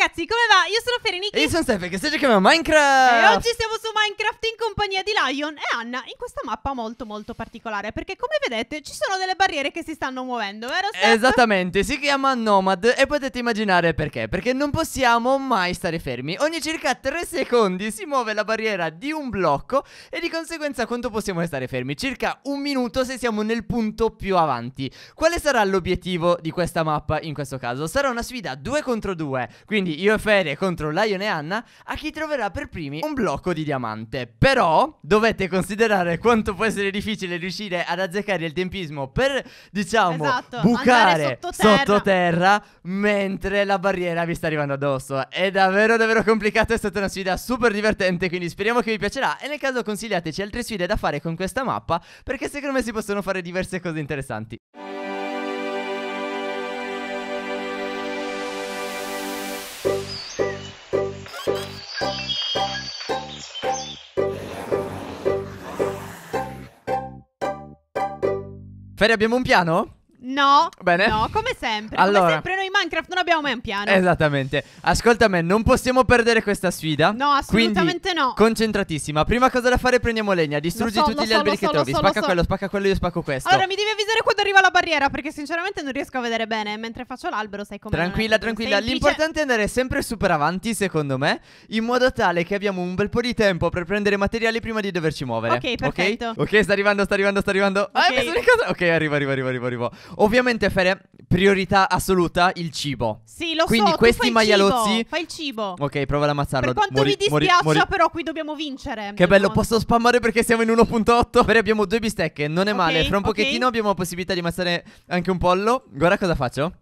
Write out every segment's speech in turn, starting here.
ragazzi, come va? Io sono Ferenicchi E io sono Stefan, che stai giocando a Minecraft E oggi siamo su Minecraft in compagnia di Lion e Anna In questa mappa molto molto particolare Perché come vedete ci sono delle barriere che si stanno muovendo, vero Steph? Esattamente, si chiama Nomad E potete immaginare perché Perché non possiamo mai stare fermi Ogni circa 3 secondi si muove la barriera di un blocco E di conseguenza quanto possiamo restare fermi? Circa un minuto se siamo nel punto più avanti Quale sarà l'obiettivo di questa mappa in questo caso? Sarà una sfida 2 contro 2 Quindi quindi io e Fede contro Lion e Anna a chi troverà per primi un blocco di diamante. Però dovete considerare quanto può essere difficile riuscire ad azzeccare il tempismo per, diciamo, esatto, bucare sottoterra. sottoterra. mentre la barriera vi sta arrivando addosso. È davvero davvero complicato, è stata una sfida super divertente, quindi speriamo che vi piacerà e nel caso consigliateci altre sfide da fare con questa mappa perché secondo me si possono fare diverse cose interessanti. Ferri, abbiamo un piano? No, Bene. no, come sempre. Allora. Come sempre Minecraft non abbiamo mai un piano. Esattamente. Ascolta me, non possiamo perdere questa sfida. No, assolutamente no. Concentratissima. Prima cosa da fare, prendiamo legna. Distruggi so, tutti gli so, alberi so, che trovi. spacca quello, spacca quello, io spacco questo. Allora, mi devi avvisare quando arriva la barriera, perché sinceramente non riesco a vedere bene. Mentre faccio l'albero, sai come. Tranquilla, tranquilla. L'importante è andare sempre super avanti, secondo me, in modo tale che abbiamo un bel po' di tempo per prendere materiali prima di doverci muovere. Ok, perfetto. Ok, okay sta arrivando, sta arrivando, sta arrivando. Ah, okay. Ah, hai messo di cosa? Ok, arriva, arriva, arriva, arriva. Ovviamente, Fere, priorità assoluta, il il cibo. Sì, lo Quindi so. Quindi questi maialozzi. Fai il cibo. Ok, prova ad ammazzarlo. Per quanto mori, mi dispiaccia, mori, mori. però qui dobbiamo vincere. Che bello, mondo. posso spammare perché siamo in 1.8. Però abbiamo due bistecche, non è okay, male. Fra un okay. pochettino abbiamo la possibilità di ammazzare anche un pollo. Guarda cosa faccio.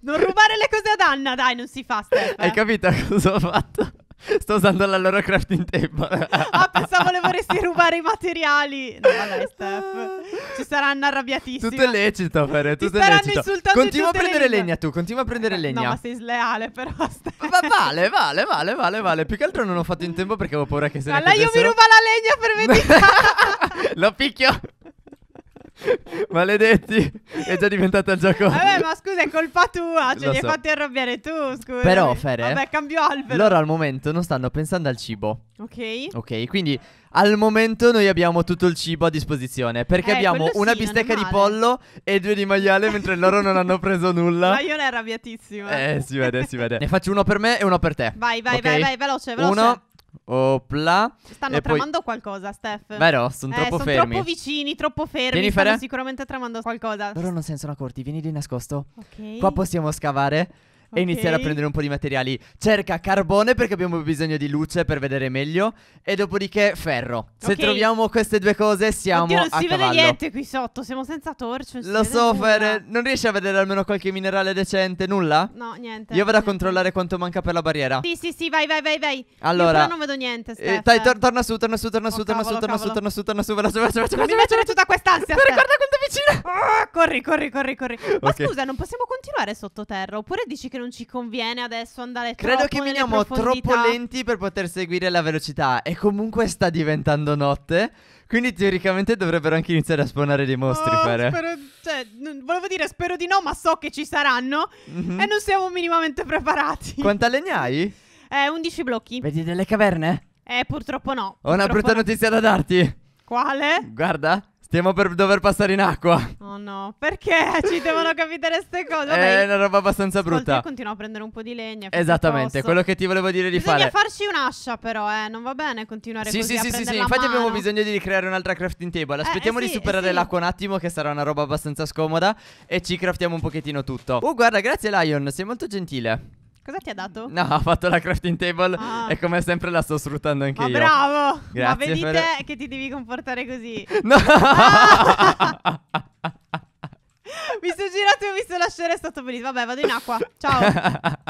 Non rubare le cose ad Anna, dai, non si fa. Steph. Hai capito cosa ho fatto? Sto usando la loro crafting table. ah, pensavo le vorresti rubare i materiali. No, dai, Steph. Ci saranno arrabbiatissimi. Tutto è lecito, Fere, tutto Ti è lecito. Continua a prendere le legna. tu, continua a prendere eh, legna. No, ma sei sleale però, Steph. Ma vale, vale, vale, vale, vale. Più che altro non ho fatto in tempo perché avevo paura che se ne Allora io mi chiedessero- ruba la legna per vendicare. Lo picchio. Maledetti, è già diventata il gioco. Vabbè, ma scusa, è colpa tua. Ce cioè, li hai fatti arrabbiare tu. Scusa. Però, Fere, vabbè, cambio albero. Loro al momento non stanno pensando al cibo. Ok. Ok, quindi al momento noi abbiamo tutto il cibo a disposizione. Perché eh, abbiamo una bistecca di pollo e due di maiale, mentre loro non hanno preso nulla. Ma io ne arrabbiatissimo. Eh, si vede, si vede. Ne faccio uno per me e uno per te. Vai, vai, okay? vai, vai, veloce, veloce. Uno Opla. Stanno e tramando poi... qualcosa, Steph. Vero, sono eh, fermi. sono troppo vicini, troppo fermi. Vieni Stanno sicuramente tramando qualcosa. Loro non sentono corti, vieni di nascosto. Ok. Qua possiamo scavare okay. e iniziare a prendere un po' di materiali. Cerca carbone perché abbiamo bisogno di luce per vedere meglio e dopodiché ferro. Se okay. troviamo queste due cose siamo Oddio, non si vede niente qui sotto, siamo senza torce. Lo so, Fer, non riesci a vedere almeno qualche minerale decente? Nulla? No, niente. Io vado niente. a controllare quanto manca per la barriera. Sì, sì, sì, vai, vai, vai, vai. Allora, Io non vedo niente, eh, Steph. Eh, dai, tor torna su, torna su, torna oh, su, torna cavolo, su, torna cavolo. su, torna su, torna su, veloce, veloce, veloce. Mi mettere tutta quest'ansia. Guarda quanto è vicina. Oh, corri, corri, corri, corri. Ma okay. scusa, non possiamo continuare sottoterra oppure dici che che non ci conviene adesso andare Credo troppo Credo che veniamo troppo lenti per poter seguire la velocità e comunque sta diventando notte. Quindi teoricamente dovrebbero anche iniziare a spawnare dei mostri. Oh, spero, cioè, n- volevo dire spero di no, ma so che ci saranno mm-hmm. e non siamo minimamente preparati. Quanta legna hai? Eh, 11 blocchi. Vedi delle caverne? Eh, purtroppo no. Ho purtroppo una brutta no. notizia da darti. Quale? Guarda. Stiamo per dover passare in acqua. Oh no, perché ci devono capitare queste cose? Vabbè, è una roba abbastanza ascolta, brutta. Io continuo a prendere un po' di legna. Esattamente, quello che ti volevo dire di bisogna fare. Bisogna farci un'ascia, però, eh. Non va bene continuare sì, così sì, a sì, prendere sì, sì. Infatti, mano. abbiamo bisogno di ricreare un'altra crafting table. Eh, Aspettiamo eh, eh sì, di superare sì. l'acqua un attimo, che sarà una roba abbastanza scomoda. E ci craftiamo un pochettino tutto. Oh, guarda, grazie, Lion. Sei molto gentile. Cosa ti ha dato? No, ho fatto la crafting table ah. e come sempre la sto sfruttando anche Ma io. Bravo! Grazie Ma vedi per... te che ti devi comportare così. No! Ah! Mi sono girato e ho visto la scena, è stato bellissimo. Vabbè, vado in acqua. Ciao.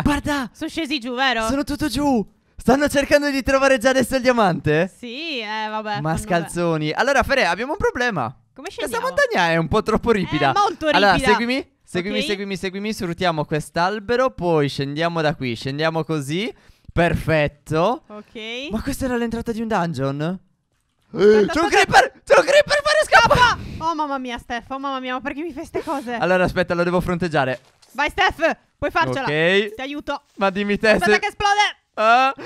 Guarda! Sono scesi giù, vero? Sono tutto giù. Stanno cercando di trovare già adesso il diamante? Sì, eh, vabbè. Mascalzoni. Allora, Fere, abbiamo un problema. Come scendiamo? Questa montagna è un po' troppo ripida. È molto ripida. Allora, seguimi. Seguimi, okay. seguimi, seguimi, sfruttiamo quest'albero, poi scendiamo da qui, scendiamo così. Perfetto. Ok. Ma questa era l'entrata di un dungeon? Eh, c'è un creeper! C'è un creeper! Fare scappa! Oh mamma mia, Steph, oh mamma mia, ma perché mi fai queste cose? Allora, aspetta, lo devo fronteggiare. Vai, Steph, puoi farcela. Ok. Ti aiuto. Ma dimmi te Aspetta se... che esplode!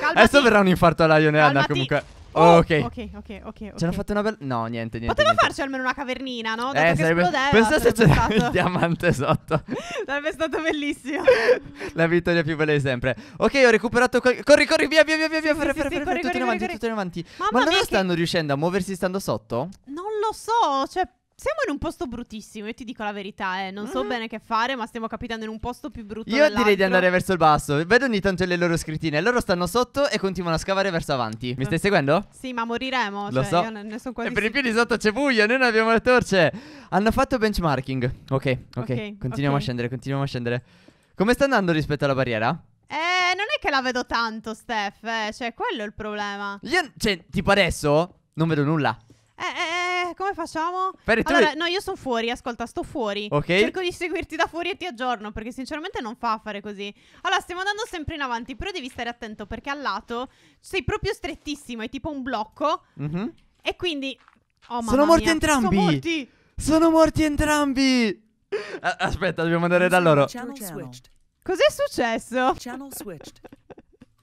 Uh, adesso verrà un infarto alla Ione Anna comunque. Oh, oh, okay. ok, ok, ok. okay. C'era fatta una bella. No, niente, niente. Poteva niente. farci almeno una cavernina, no? Eh, Dato eh, sarebbe... Pensa se c'era stato... il diamante sotto. sarebbe stato bellissimo. La vittoria più bella di sempre. Ok, ho recuperato. Corri, corri, via, via, via, via. Sì, ferre, sì, tutti in avanti, tutti in avanti. Ma dove stanno riuscendo a muoversi stando sotto? Non lo so, cioè siamo in un posto bruttissimo, io ti dico la verità, eh. Non so mm bene che fare, ma stiamo capitando in un posto più brutto. Io dell'altro. direi di andare verso il basso. Vedo ogni tanto le loro scrittine. Loro stanno sotto e continuano a scavare verso avanti. Mi stai seguendo? Sì, ma moriremo. Lo cioè, so. Io ne, ne sono quasi. E per i piedi sotto c'è buio, noi non abbiamo le torce. Hanno fatto benchmarking. Ok, ok. okay continuiamo okay. a scendere, continuiamo a scendere. Come sta andando rispetto alla barriera? Eh, non è che la vedo tanto, Steph. Eh. Cioè, quello è il problema. Io, cioè, tipo adesso non vedo nulla. Eh, eh, eh eh, come facciamo? Allora, no, io sono fuori, ascolta, sto fuori. Ok. Cerco di seguirti da fuori e ti aggiorno, perché sinceramente non fa fare così. Allora, stiamo andando sempre in avanti, però devi stare attento, perché al lato sei proprio strettissimo, è tipo un blocco. Mm-hmm. E quindi... Oh, mamma sono morti mia, entrambi! Sono morti! Sono morti entrambi! Aspetta, dobbiamo andare da loro. Channel switched. Cos'è successo? Channel switched.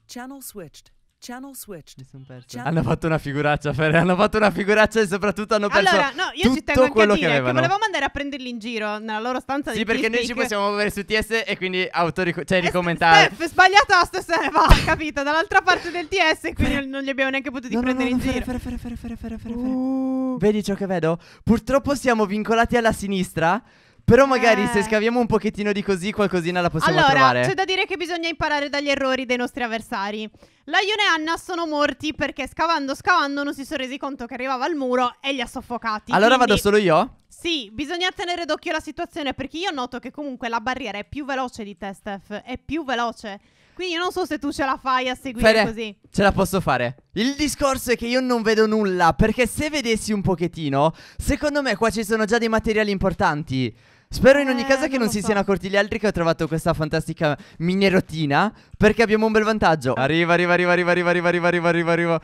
Channel switched. Channel switched. Mi sono perso. Channel... Hanno fatto una figuraccia, Fer. Hanno fatto una figuraccia e soprattutto hanno perso Allora, no, io ci tengo anche a dire che, che volevamo andare a prenderli in giro nella loro stanza sì, di Sì, perché noi ci possiamo muovere su TS e quindi autorico- cioè, eh, ricommentare. Steph, sbaglia tasto e se eh, ne va, capito? Dall'altra parte del TS, e quindi non li abbiamo neanche potuti no, prendere no, no, in giro. Fer, fer, fer, fer, fer, fer, fer. Uh, vedi ciò che vedo? Purtroppo siamo vincolati alla sinistra. Però magari eh. se scaviamo un pochettino di così qualcosina la possiamo allora, trovare. Allora, c'è da dire che bisogna imparare dagli errori dei nostri avversari. Lion e Anna sono morti perché scavando scavando non si sono resi conto che arrivava al muro e li ha soffocati. Allora quindi... vado solo io? Sì, bisogna tenere d'occhio la situazione perché io noto che comunque la barriera è più veloce di te, Steph, è più veloce. Quindi io non so se tu ce la fai a seguire Fede, così. Ce la posso fare. Il discorso è che io non vedo nulla, perché se vedessi un pochettino, secondo me qua ci sono già dei materiali importanti. Spero in ogni eh, caso che non, si so. siano accorti gli altri che ho trovato questa fantastica minerotina perché abbiamo un bel vantaggio. Arriva, arriva, arriva, arriva, arriva, arriva, arriva, arriva, arriva. arriva.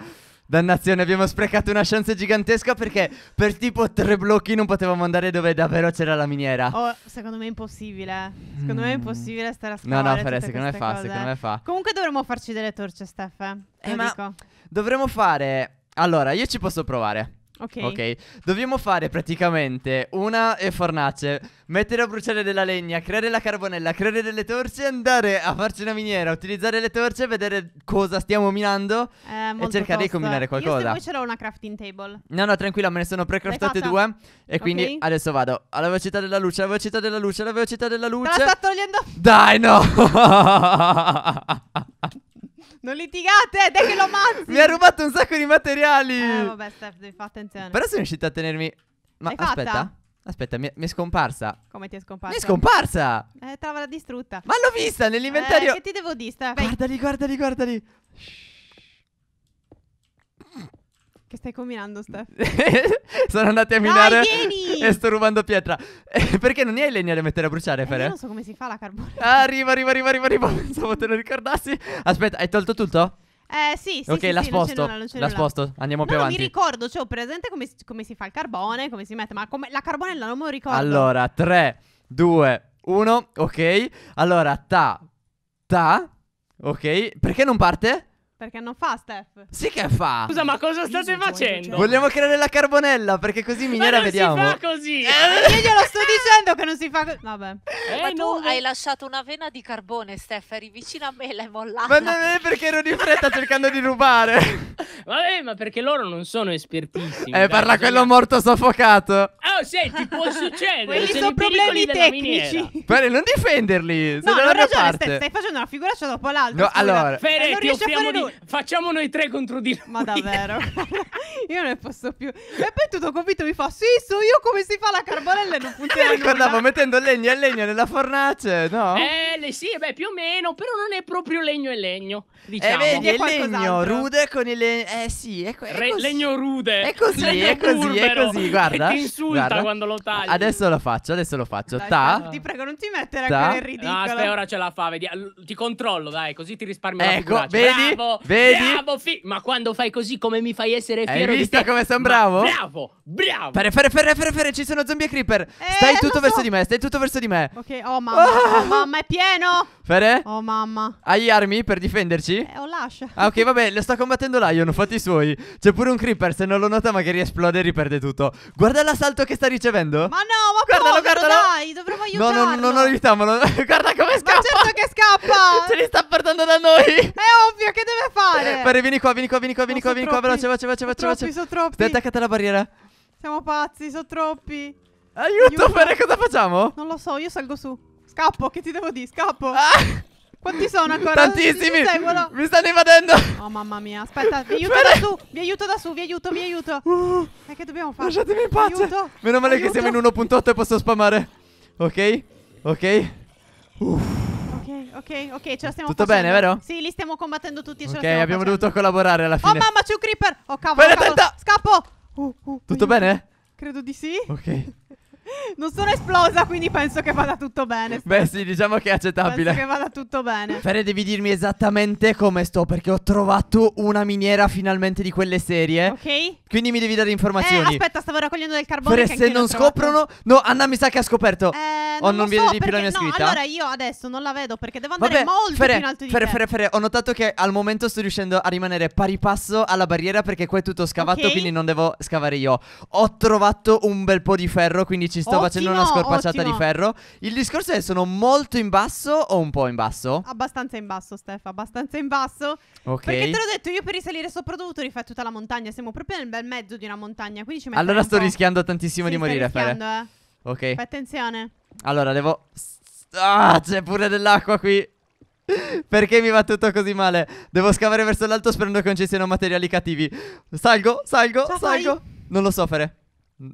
Dannazione, abbiamo sprecato una chance gigantesca perché per tipo tre blocchi non potevamo andare dove davvero c'era la miniera. Oh, secondo me è impossibile. Secondo mm. me è mm. impossibile stare a scavare. No, no, Fere, secondo me fa, cose. secondo me fa. Comunque dovremmo farci delle torce, Steph. Eh, eh ma dico. dovremmo fare Allora, io ci posso provare. Ok. Ok. Dobbiamo fare praticamente una e fornace, mettere a bruciare della legna, creare la carbonella, creare delle torce, andare a farci una miniera, utilizzare le torce, vedere cosa stiamo minando eh, e cercare tosta. di combinare qualcosa. Io poi ce l'ho una crafting table. No, no, tranquilla, me ne sono precraftate due e quindi okay. adesso vado alla velocità della luce, alla velocità della luce, alla velocità della luce. Ma sta togliendo? Dai, no! Non litigate, dai che lo ammazzi. Mi ha rubato un sacco di materiali. Eh, vabbè, Steph, devi fare attenzione. Però sono riuscita a tenermi. Ma L'hai aspetta. Fatta? Aspetta, mi è, mi è, scomparsa. Come ti è scomparsa? Mi è scomparsa! Eh, trova la distrutta. Ma l'ho vista nell'inventario. Eh, che ti devo dire, Guardali, guardali, guardali. Shh. Che stai combinando, Steph? Sono andati a minare Dai, e sto rubando pietra. Eh, perché non ne hai legna da mettere a bruciare, eh, Fere? Io non so come si fa la carbone. Arriva, arriva, arriva, arriva, arriva. Pensavo te lo ricordassi. Aspetta, hai tolto tutto? Eh sì, sì, Ok, sì, la sì, sposto. Non la sposto, andiamo no, più avanti. Non mi ricordo, cioè ho presente come, come, si fa il carbone, come si mette, ma come, la carbonella non me lo ricordo. Allora, 3, 2, 1, ok. Allora, ta, ta, ok. Perché non parte? Perché non fa Steph? Sì che fa. Scusa, ma cosa state facendo? Vogliamo creare la carbonella perché così miniera vediamo. Ma Non si fa così. Eh. io glielo sto dicendo che non si fa così. Vabbè. Eh, ma tu non... hai lasciato una vena di carbone, Steph, eri vicino a me e l'hai mollata. Ma non è perché ero di fretta cercando di rubare. Vabbè, ma perché loro non sono espertissimi. Eh, parla quello la... morto soffocato. Oh, senti, può succedere. Quelli sono problemi tecnici. Bene, non difenderli. No, non ragione, Steph, stai facendo una figura, figuraccia dopo l'altra. No, allora. Ferretti, eh, non riesci a fare nulla facciamo noi tre contro di lui. Ma davvero? io non ne posso più. E poi tutto convinto mi fa, sì, so io come si fa la carbonella e non funziona Mi ricordavo mettendo legno e legno nella fornace, no? Eh, sì, beh, più o meno, però non è proprio legno e legno, eh, diciamo. Eh, vedi, è legno, rude con il legno, eh sì, è, è Re, legno rude. È così, legno è così, burbero, è così, guarda. ti insulta guarda. quando lo tagli. Adesso lo faccio, adesso lo faccio. Dai, ta. Ti prego, non ti mettere a quel ridicolo. No, aspetta, ora ce la fa, vedi, ti controllo, dai, così ti risparmio ecco, la figuraccia. Vedi? Bravo. Vedi? Bravo, fi Ma quando fai così come mi fai essere fiero Hai visto come sono bravo? Ma bravo, bravo! Ferre, ferre, ferre, ferre, ferre, ci sono zombie e creeper! Eh, stai tutto so. verso di me, stai tutto verso di me! Ok, oh mamma, oh, oh mamma, è pieno! Ferre? Oh mamma! Hai armi per difenderci? Eh, ho oh, l'ascia. Ah, ok, vabbè, lo sta combattendo Lion, fatti i suoi. C'è pure un creeper, se non lo nota magari esplode e riperde tutto. Guarda l'assalto che sta ricevendo! Ma no, ma guardalo, povero, guardalo. dai, dovremmo aiutarlo! No, no, no, non aiutamolo. guarda come scappa! Ma certo che scappa! Ce li sta portando da noi! È ovvio che deve Ferri, vieni qua, vieni qua, vieni qua, vieni qua, vieni qua, veloce, veloce, veloce, veloce. Troppi, sono troppi. Dai, attaccate la barriera. Siamo pazzi, sono troppi. Aiuto, Aiuto. cosa facciamo? Non lo so, io salgo su. Scappo, che ti devo dire? Scappo. Ah. Quanti sono ancora? Tantissimi! Mi, stanno invadendo! Oh mamma mia, aspetta, vi aiuto Ferri. da su, vi aiuto da su, vi aiuto, vi aiuto! Uh, e eh, che dobbiamo fare? Lasciatemi in pace! Aiuto. Meno male aiuto. che siamo in 1.8 e posso spammare. Ok, ok. Uff ok, ok, ce la stiamo facendo. Tutto bene, vero? Sì, li stiamo combattendo tutti, ce Ok, abbiamo facendo. dovuto collaborare alla oh, fine. Oh mamma, c'è un creeper! Oh cavolo, Bene, cavolo. Scappo! Uh, uh, Tutto aiuto. bene? Credo di sì. Ok. Non sono esplosa, quindi penso che vada tutto bene. Beh, sì, diciamo che è accettabile. Penso che vada tutto bene. Fere, devi dirmi esattamente come sto, perché ho trovato una miniera finalmente di quelle serie. Ok. Quindi mi devi dare informazioni. Eh, aspetta, stavo raccogliendo del carbone. Fere, se non scoprono. No, Anna mi sa che ha scoperto. Eh, non, non vede so, di più la mia no, Allora io adesso non la vedo perché devo andare Vabbè, molto Fere, più in alto di Fere, te. Fere, Fere, ho notato che al momento sto riuscendo a rimanere pari passo alla barriera perché qua è tutto scavato, okay. quindi non devo scavare io. Ho trovato un bel po' di ferro, quindi ci sto oh, facendo una scorpacciata ottimo. di ferro. Il discorso è sono molto in basso o un po' in basso? Abbastanza in basso, Stef, abbastanza in basso. Ok. Perché te l'ho detto, io per risalire sopra ho dovuto rifare tutta la montagna. Siamo proprio nel bel mezzo di una montagna, quindi ci mettiamo Allora sto rischiando tantissimo sì, di morire, Fede. Eh. Ok. Fai attenzione. Allora, devo... Ah, c'è pure dell'acqua qui. Perché mi va tutto così male? Devo scavare verso l'alto sperando che non ci siano materiali cattivi. Salgo, salgo, salgo. Non lo so, Fere.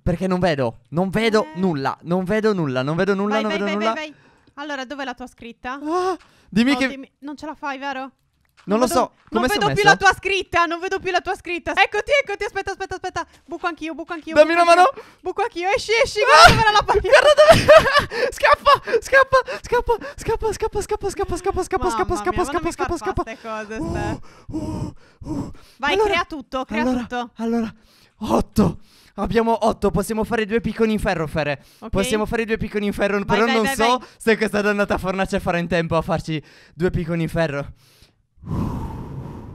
Perché non vedo, non vedo eh. nulla, non vedo nulla, non vedo nulla, vai, non vai, vedo vai, nulla. Vai, vai. Allora, dov'è la tua scritta? Ah, dimmi oh, che... Dimmi... Non ce la fai, vero? Non, non lo so. Come non vedo messo? più la tua scritta. Non vedo più la tua scritta. Eccoti, eccoti. Aspetta, aspetta, aspetta. Buco anch'io, buco anch'io. Dammi una mano. Buco anch'io. Esci, esci. Guarda Ah! Guarda la pagliera. Guarda Scappa, scappa, scappa, scappa, scappa, scappa, scappa, scappa, scappa, scappa, scappa, scappa, scappa, scappa. cose, uh, uh, uh, uh. Vai, allora, crea tutto, crea allora, tutto. Allora, 8. Abbiamo otto, possiamo fare due picconi in ferro, Fere. Okay. Possiamo fare due picconi in ferro, vai, però vai, non vai, so se questa dannata fornace farà in tempo a farci due picconi in ferro.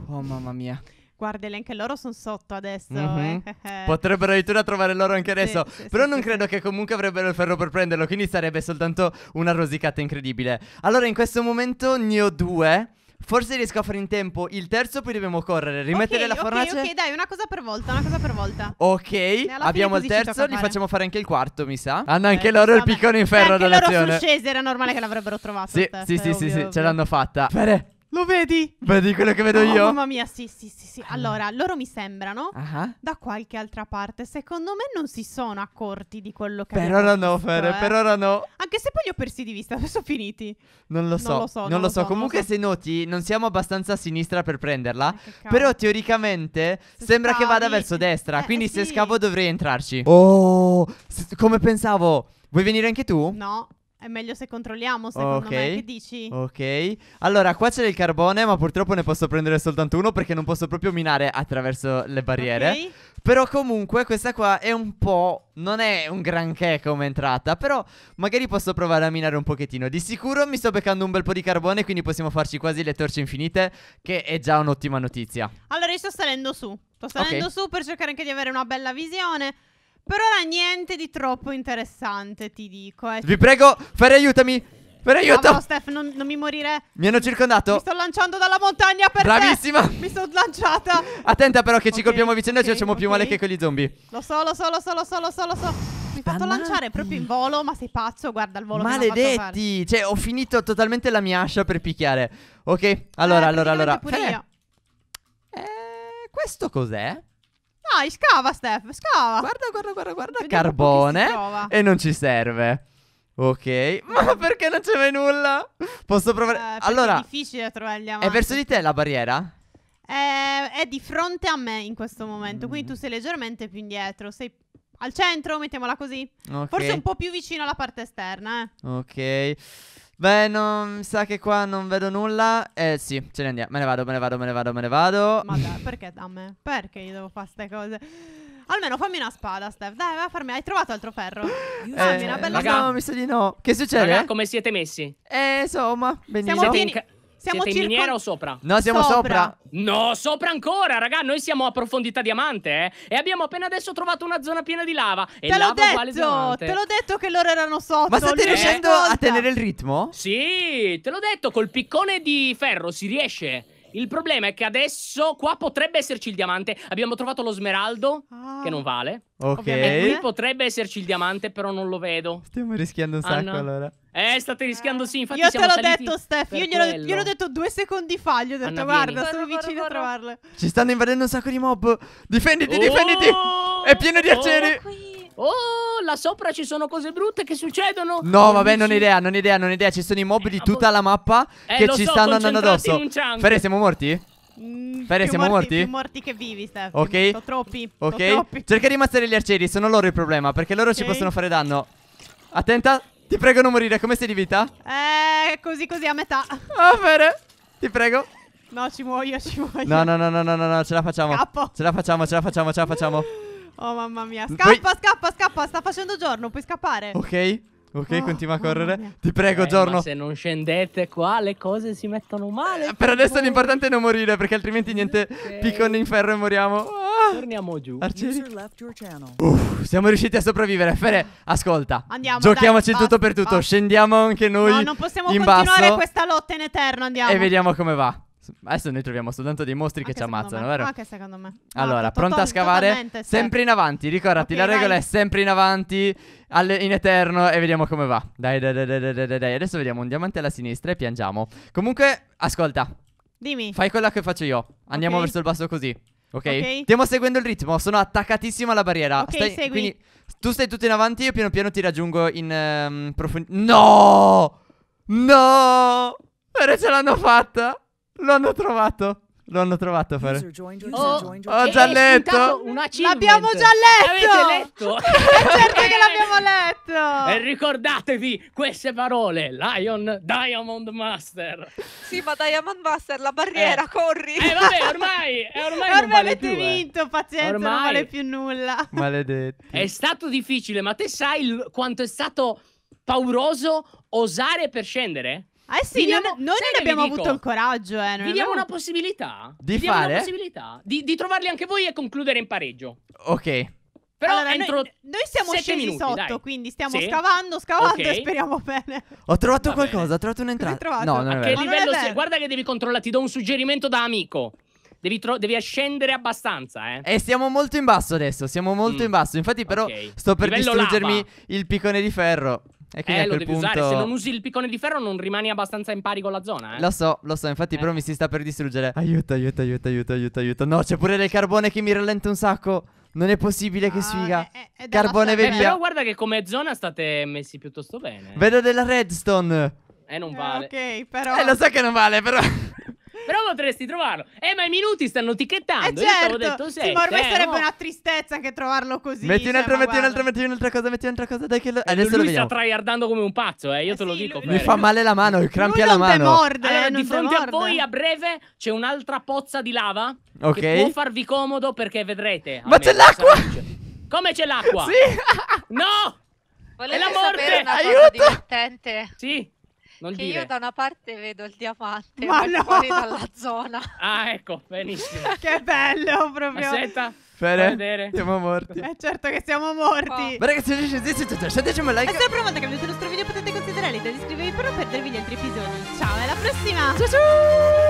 Oh mamma mia. Guarda, anche loro sono sotto adesso. Mm-hmm. Eh. Potrebbero addirittura trovare loro anche adesso. Sì, sì, però sì, non credo che comunque avrebbero il ferro per prenderlo. Quindi sarebbe soltanto una rosicata incredibile. Allora, in questo momento ne ho due. Forse riesco a fare in tempo il terzo, poi dobbiamo correre. Rimettere okay, la fornace. Ok, ok, dai, una cosa per volta, una cosa per volta. Ok, abbiamo il terzo, li facciamo fare anche il quarto, mi sa. Hanno eh, anche loro il piccone in ferro dall'azione. Anche loro sul scese, era normale che l'avrebbero trovato. Sì, sì, sì, sì, sì, ce l'hanno fatta. Fere, lo vedi? Vedi quello che vedo oh, io? Mamma mia, sì, sì, sì, sì. Ah. Allora, loro mi sembrano uh-huh. da qualche altra parte. Secondo me non si sono accorti di quello che Per ora no, visto, Fere, eh. per ora no. Anche se poi li ho persi di vista, sono finiti. Non lo so. Non lo so. Non non lo so. so Comunque, so. se noti, non siamo abbastanza a sinistra per prenderla. però teoricamente se sembra stavi... che vada verso destra. Eh, quindi, eh, sì. se scavo, dovrei entrarci. Oh, come pensavo. Vuoi venire anche tu? No. È meglio se controlliamo, secondo Ok. me. Che dici? Ok. Allora, qua c'è del carbone, ma purtroppo ne posso prendere soltanto uno perché non posso proprio minare attraverso le barriere. Ok? Però comunque questa qua è un po'... Non è un granché come entrata, però magari posso provare a minare un pochettino. Di sicuro mi sto beccando un bel po' di carbone, quindi possiamo farci quasi le torce infinite, che è già un'ottima notizia. Allora io sto salendo su. Sto salendo su per cercare anche di avere una bella visione. Per ora niente di troppo interessante, ti dico. Eh. Vi prego, Ferri, aiutami. Per aiuto! No, Steph, non, non, mi morire. Mi hanno circondato. Mi sto lanciando dalla montagna per Bravissima. Te. Mi sono lanciata. Attenta però che okay, ci colpiamo a vicenda okay, e ci facciamo okay. più male che con gli zombie. Lo so, lo so, lo so, lo so, lo so, lo so. Mi hai fatto lanciare proprio in volo, ma sei pazzo, guarda il volo Maledetti! Cioè, ho finito totalmente la mia ascia per picchiare. Ok, allora, eh, allora, allora. Pure eh, questo cos'è? Dai, scava, Steph, scava. Guarda, guarda, guarda, guarda. Vediamo carbone. E non ci serve. Ok, ma perché non c'è mai nulla? Posso provare? Eh, allora, è difficile trovarli avanti. È verso di te la barriera? È, eh, è di fronte a me in questo momento, mm. quindi tu sei leggermente più indietro, sei al centro, mettiamola così. Okay. Forse un po' più vicino alla parte esterna, eh. Ok. Beh, non mi sa che qua non vedo nulla. Eh sì, ce ne andiamo. Me ne vado, me ne vado, me ne vado, me ne vado. Ma dai, perché da me? Perché io devo fare queste cose? Almeno fammi una spada, Steph. Dai, vai a farmi. Hai trovato altro ferro? Eh, fammi una bella spada. No, mi sa di no. Che succede? Raga, come siete messi? Eh, insomma, benissimo. Siamo pieni... Siamo Siete circon... in miniera o sopra? No, siamo sopra. sopra. No, sopra ancora, raga. Noi siamo a profondità diamante, eh. E abbiamo appena adesso trovato una zona piena di lava. E te l'ho detto, te l'ho detto che loro erano sotto. Ma state riuscendo a tenere il ritmo? Sì, te l'ho detto, col piccone di ferro si riesce. Il problema è che adesso qua potrebbe esserci il diamante. Abbiamo trovato lo smeraldo, ah. che non vale. Ok. E qui potrebbe esserci il diamante, però non lo vedo. Stiamo rischiando un sacco Anna. allora. Eh, state rischiando sì, infatti Io te l'ho detto, Steph, io gliel'ho, gliel'ho detto due secondi fa, gli ho detto Anna, guarda, sono vicino a trovarle. Ci stanno invadendo un sacco di mob. Difenditi, oh! difenditi! È pieno di arcieri! Oh, Oh, là sopra ci sono cose brutte che succedono. No, vabbè, non idea, non idea, non idea. Ci sono i mob di eh, tutta la mappa eh, che ci so, stanno andando addosso. Ferre, siamo morti? Mm, Ferre, siamo morti, morti? morti che vivi, Steph. Ok. Sono troppi. Ok. Troppi. Cerca di ammazzare gli arcieri, sono loro il problema. Perché loro okay. ci possono fare danno. Attenta. Ti prego, non morire. Come sei di vita? Eh, così, così, a metà. Oh, ah, Ferre. Ti prego. No, ci muoio, ci muoio. No, no, no, no, no, no, no, ce la facciamo. Capo. Ce la facciamo, ce la facciamo, ce la facciamo. Oh mamma mia. Scappa, Poi... scappa, scappa. Sta facendo giorno, puoi scappare. Ok. Ok, oh, continua a correre. Ti prego, eh, Giorno. se non scendete qua, le cose si mettono male. Eh, per adesso l'importante è non morire, perché altrimenti niente okay. piccone in ferro e moriamo. Ah! Torniamo giù. Arcieri. Uff, siamo riusciti a sopravvivere. Fere, ascolta. Andiamo. Giochiamoci dai, tutto basta, per tutto. Basta. Scendiamo anche noi. No, non possiamo continuare basso. questa lotta in eterno. Andiamo. E vediamo come va. Adesso noi troviamo soltanto dei mostri anche che ci ammazzano, me. vero? Anche secondo me. Allora, pronta a scavare? Sempre in avanti, ricordati, okay, la regola dai. è sempre in avanti, alle- in eterno e vediamo come va. Dai, dai, dai, dai, dai, dai. Adesso vediamo un diamante alla sinistra e piangiamo. Comunque, ascolta. Dimmi. Fai quella che faccio io. Andiamo okay. verso il basso così. Okay? ok? Stiamo seguendo il ritmo, sono attaccatissimo alla barriera. Ok, stai, segui. Quindi tu stai tutto in avanti, io piano piano ti raggiungo in um, ehm, profondità. No! No! Ora ce l'hanno fatta! L'hanno trovato. L'hanno trovato a fare. Oh, ho già eh, letto. L'abbiamo già letto. L'avete letto? È certo che eh, l'abbiamo letto. E eh, ricordatevi queste parole. Lion Diamond Master. Sì, ma Diamond Master, la barriera, eh. corri. Eh vabbè, ormai, ormai, ormai vale avete più, vinto, eh. pazienza, ormai... non vale più nulla. Maledetti. È stato difficile, ma te sai quanto è stato pauroso osare per scendere? Eh sì, Viviamo, noi non abbiamo avuto il coraggio. Eh, vi diamo una possibilità. Di fare? Una possibilità di, di trovarli anche voi e concludere in pareggio. Ok. Però allora, entro noi, noi siamo scesi minuti, sotto, dai. quindi stiamo sì. scavando, scavando okay. e speriamo bene. Ho trovato Va qualcosa, bene. ho trovato un'entrata. No, non è vero. Non è vero. Guarda che devi controllare, ti do un suggerimento da amico. Devi, devi, scendere abbastanza, eh. E eh, siamo molto in basso adesso, siamo molto mm. in basso. Infatti, però, okay. sto per livello distruggermi lava. il piccone di ferro. E quindi eh, a quel lo devi punto... usare. Se non usi il piccone di ferro, non rimani abbastanza in pari con la zona. Eh? Lo so, lo so. Infatti, eh. però mi si sta per distruggere. Aiuto, aiuto, aiuto, aiuto, aiuto, aiuto. No, c'è pure del carbone che mi rallenta un sacco. Non è possibile che ah, sfiga. Eh, eh, è, è carbone, vedi. Eh, però guarda che come zona state messi piuttosto bene. Vedo della redstone. Eh, non eh, vale. ok, però. Eh, lo so che non vale, però. Però potresti trovarlo. Eh, ma i minuti stanno ticchettando. Eh certo. Io detto sì, ma ormai eh, sarebbe no. una tristezza anche trovarlo così. Metti cioè, un'altra, cioè, metti un'altra, metti un'altra cosa, metti un'altra cosa. Dai che lo... Eh, adesso lui lo sta tryhardando come un pazzo, eh. Io eh te sì, lo dico. Lui, mi fa male la mano, il crampi alla mano. Morde, allora, di fronte a voi a breve c'è un'altra pozza di lava. Ok. Che può farvi comodo perché vedrete. Ma c'è l'acqua! Come c'è l'acqua? Sì! No! Volete è la morte! una cosa Aiuto! divertente? Sì. Non che dire. io da una parte vedo il diamante, ma, ma no! fuori dalla zona. Ah, ecco, benissimo. che bello proprio. Aspetta. Fede, siamo morti. È eh, certo che siamo morti. Oh. Ma ragazzi, lasciateci un like. E se provate che avete il nostro video potete considerare di iscrivervi per non perdervi gli altri episodi. Ciao, alla prossima. Ciao ciao.